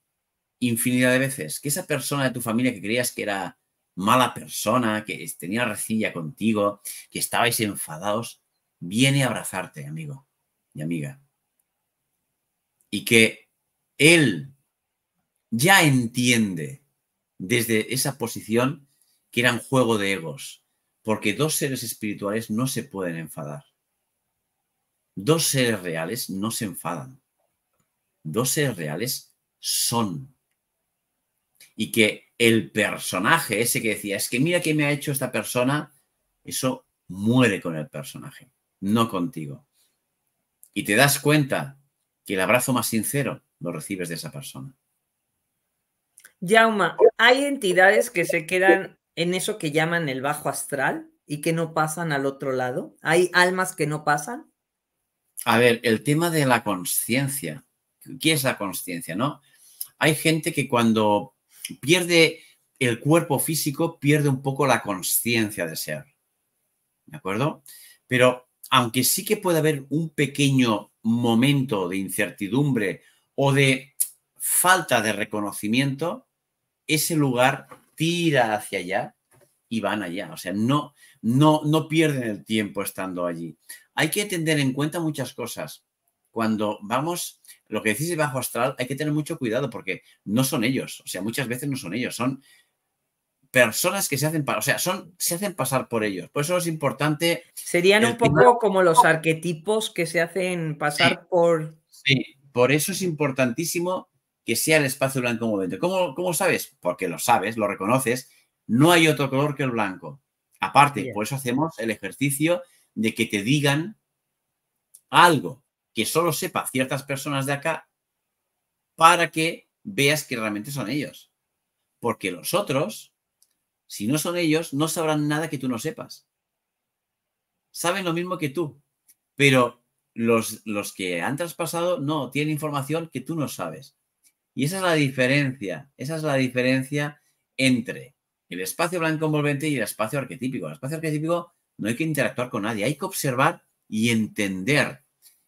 infinidad de veces, que esa persona de tu familia que creías que era mala persona, que tenía recilla contigo, que estabais enfadados, viene a abrazarte, amigo y amiga. Y que él ya entiende desde esa posición que era un juego de egos, porque dos seres espirituales no se pueden enfadar. Dos seres reales no se enfadan. Dos seres reales son y que el personaje ese que decía, es que mira qué me ha hecho esta persona, eso muere con el personaje, no contigo. Y te das cuenta que el abrazo más sincero lo recibes de esa persona. Yauma, hay entidades que se quedan en eso que llaman el bajo astral y que no pasan al otro lado. ¿Hay almas que no pasan? A ver, el tema de la conciencia. ¿Qué es la conciencia, no? Hay gente que cuando pierde el cuerpo físico, pierde un poco la conciencia de ser. ¿De acuerdo? Pero aunque sí que puede haber un pequeño momento de incertidumbre o de falta de reconocimiento, ese lugar tira hacia allá y van allá. O sea, no, no, no pierden el tiempo estando allí. Hay que tener en cuenta muchas cosas. Cuando vamos lo que decís bajo astral, hay que tener mucho cuidado porque no son ellos. O sea, muchas veces no son ellos, son personas que se hacen, o sea, son, se hacen pasar por ellos. Por eso es importante. Serían un poco como los arquetipos que se hacen pasar por. Sí, por eso es importantísimo que sea el espacio blanco movimiento. ¿Cómo, ¿Cómo sabes? Porque lo sabes, lo reconoces. No hay otro color que el blanco. Aparte, por eso hacemos el ejercicio de que te digan algo que solo sepa ciertas personas de acá para que veas que realmente son ellos. Porque los otros, si no son ellos, no sabrán nada que tú no sepas. Saben lo mismo que tú, pero los, los que han traspasado no, tienen información que tú no sabes. Y esa es la diferencia, esa es la diferencia entre el espacio blanco envolvente y el espacio arquetípico. el espacio arquetípico no hay que interactuar con nadie, hay que observar y entender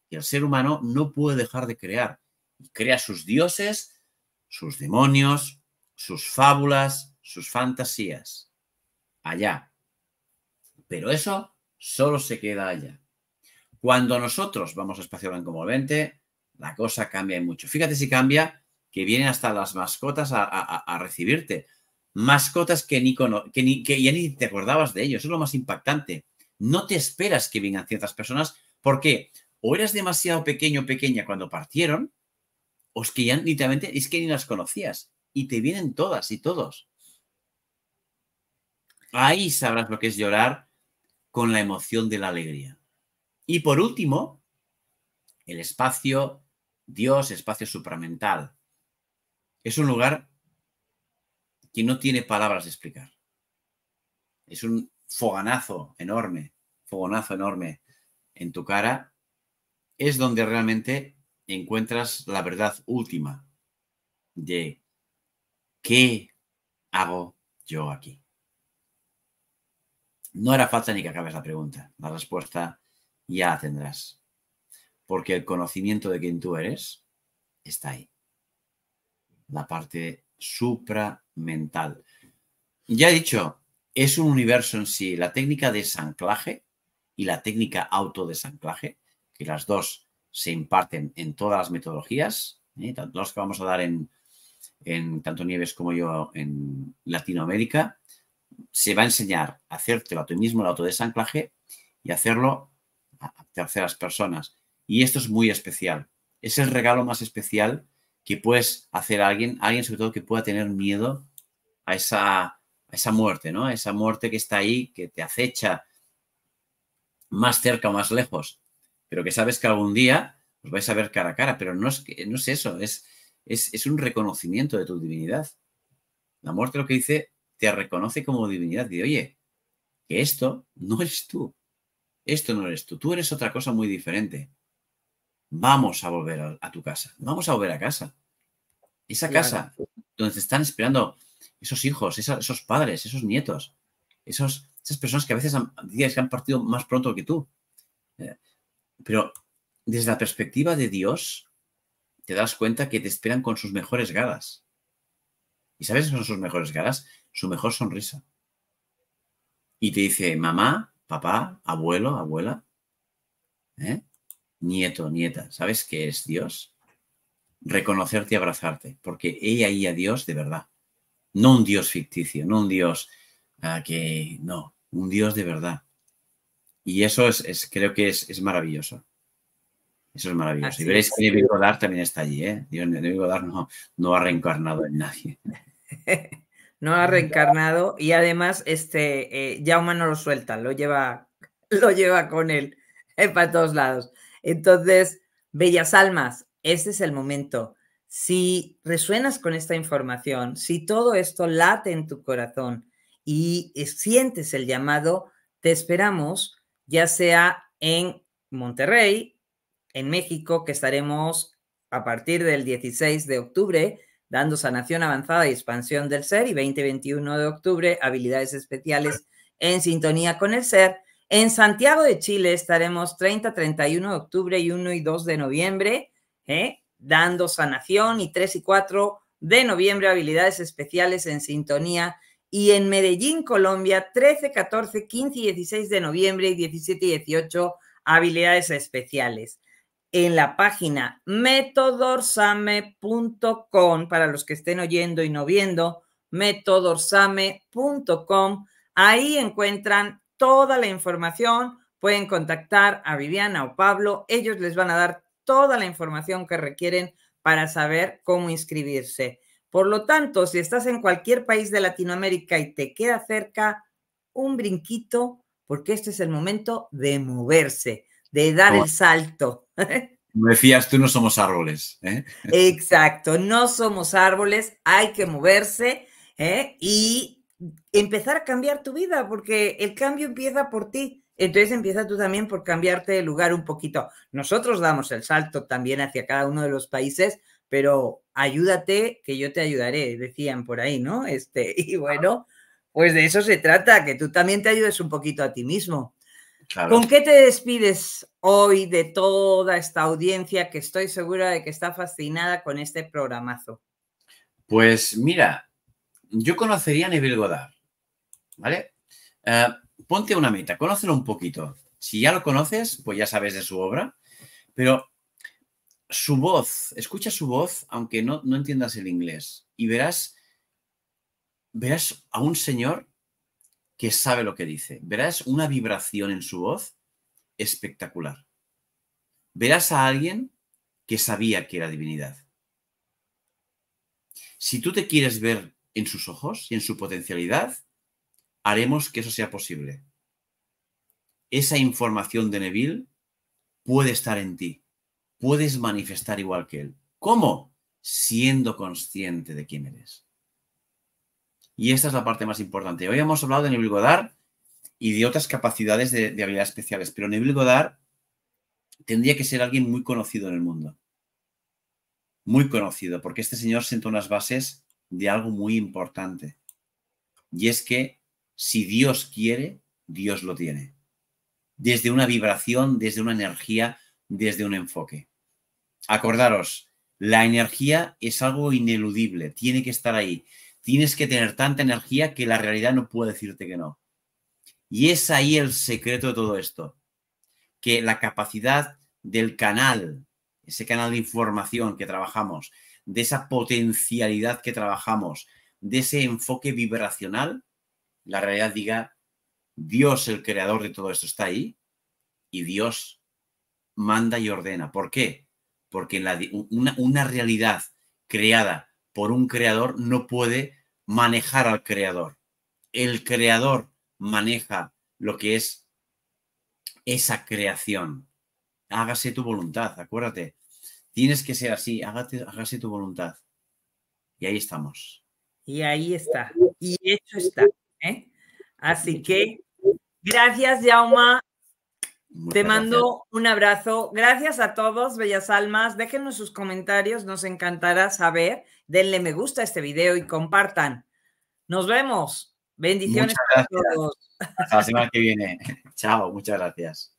y el ser humano no puede dejar de crear. Crea sus dioses, sus demonios, sus fábulas, sus fantasías. Allá. Pero eso solo se queda allá. Cuando nosotros vamos a espacio blanco 20 la cosa cambia mucho. Fíjate si cambia que vienen hasta las mascotas a, recibirte. Mascotas que, ni, que, ni que ya ni te acordabas de ellos. Eso es lo más impactante. No te esperas que vengan ciertas personas. porque o eras demasiado pequeño o pequeña cuando partieron, o es que ya literalmente es que ni las conocías y te vienen todas y todos. Ahí sabrás lo que es llorar con la emoción de la alegría. Y por último, el espacio Dios, espacio supramental. Es un lugar que no tiene palabras de explicar. Es un fogonazo enorme, fogonazo enorme en tu cara es donde realmente encuentras la verdad última de qué hago yo aquí. No era falta ni que acabes la pregunta. La respuesta ya la tendrás. Porque el conocimiento de quién tú eres está ahí. La parte supramental. Ya he dicho, es un universo en sí. La técnica de desanclaje y la técnica autodesanclaje que las dos se imparten en todas las metodologías, ¿eh? tanto las que vamos a dar en, tanto Nieves como yo en Latinoamérica, se va a enseñar a hacerte a ti mismo el autodesanclaje y hacerlo a terceras personas. Y esto es muy especial. Es el regalo más especial que puedes hacer a alguien, alguien sobre todo que pueda tener miedo a esa, a esa muerte, ¿no? A esa muerte que está ahí, que te acecha más cerca o más lejos pero que sabes que algún día os pues, vais a ver cara a cara, pero no es, no es eso, es, es, es un reconocimiento de tu divinidad. La muerte lo que dice, te reconoce como divinidad, y oye, que esto no eres tú, esto no eres tú, tú eres otra cosa muy diferente. Vamos a volver a, tu casa, vamos a volver a casa. Esa casa donde te están esperando esos hijos, esos, padres, esos nietos, esos, esas personas que a veces han, que han partido más pronto que tú. Eh, pero desde la perspectiva de Dios, te das cuenta que te esperan con sus mejores galas. ¿Y sabes son sus mejores galas? Su mejor sonrisa. Y te dice, mamá, papá, abuelo, abuela, ¿eh? nieto, nieta, ¿sabes qué es Dios? Reconocerte y abrazarte, porque ella y a Dios de verdad. No un Dios ficticio, no un Dios ah, que... No, un Dios de verdad. Y eso es, creo que es, maravilloso. Eso es maravilloso. y veréis que David Goddard también está allí, ¿eh? Neville Goddard no, no ha reencarnado en nadie. no ha reencarnado y además este eh, no lo suelta, lo lleva, lo lleva con él eh, para todos lados. Entonces, bellas almas, este es el momento. Si resuenas con esta información, si todo esto late en tu corazón y sientes el llamado, te esperamos ya sea en Monterrey, en México, que estaremos a partir del 16 de octubre dando sanación avanzada y expansión del ser y 20-21 de octubre habilidades especiales en sintonía con el ser. En Santiago de Chile estaremos 30-31 de octubre y 1 y 2 de noviembre ¿eh? dando sanación y 3 y 4 de noviembre habilidades especiales en sintonía y en Medellín, Colombia, 13, 14, 15 y 16 de noviembre y 17 y 18, habilidades especiales. En la página metodorsame.com, para los que estén oyendo y no viendo, metodorsame.com, ahí encuentran toda la información, pueden contactar a Viviana o Pablo, ellos les van a dar toda la información que requieren para saber cómo inscribirse. Por lo tanto, si estás en cualquier país de Latinoamérica y te queda cerca, un brinquito, porque este es el momento de moverse, de dar el salto. Me decías, tú no somos árboles. ¿eh? Exacto, no somos árboles, hay que moverse ¿eh? y empezar a cambiar tu vida, porque el cambio empieza por ti. Entonces empieza tú también por cambiarte de lugar un poquito. Nosotros damos el salto también hacia cada uno de los países, pero ayúdate que yo te ayudaré, decían por ahí, ¿no? Este, y bueno, pues de eso se trata, que tú también te ayudes un poquito a ti mismo. ¿Con qué te despides hoy de toda esta audiencia que estoy segura de que está fascinada con este programazo? Pues mira, yo conocería a Neville Goddard, ¿vale? Eh, ponte una meta, conócelo un poquito. Si ya lo conoces, pues ya sabes de su obra, pero su voz, escucha su voz, aunque no, entiendas el inglés, y verás, verás a un señor que sabe lo que dice, verás una vibración en su voz espectacular. Verás a alguien que sabía que era divinidad. Si tú te quieres ver en sus ojos y en su potencialidad, haremos que eso sea posible. Esa información de Neville puede estar en ti puedes manifestar igual que Él. ¿Cómo? Siendo consciente de quién eres. Y esta es la parte más importante. Hoy hemos hablado de Neville Goddard y de otras capacidades de, habilidades especiales, pero Neville Goddard tendría que ser alguien muy conocido en el mundo. Muy conocido, porque este señor sentó unas bases de algo muy importante. Y es que si Dios quiere, Dios lo tiene. Desde una vibración, desde una energía, desde un enfoque. Acordaros, la energía es algo ineludible, tiene que estar ahí. Tienes que tener tanta energía que la realidad no puede decirte que no. Y es ahí el secreto de todo esto, que la capacidad del canal, ese canal de información que trabajamos, de esa potencialidad que trabajamos, de ese enfoque vibracional, la realidad diga, Dios el creador de todo esto está ahí y Dios manda y ordena. ¿Por qué? Porque una, realidad creada por un creador no puede manejar al creador. El creador maneja lo que es esa creación. Hágase tu voluntad, acuérdate. Tienes que ser así, hágase tu voluntad. Y ahí estamos. Y ahí está. Y hecho está. ¿eh? Así que gracias, alma te mando un abrazo. Gracias a todos, bellas almas. Déjenos sus comentarios, nos encantará saber. Denle me gusta a este video y compartan. Nos vemos. Bendiciones a todos. Hasta la semana que viene. Chao, muchas gracias.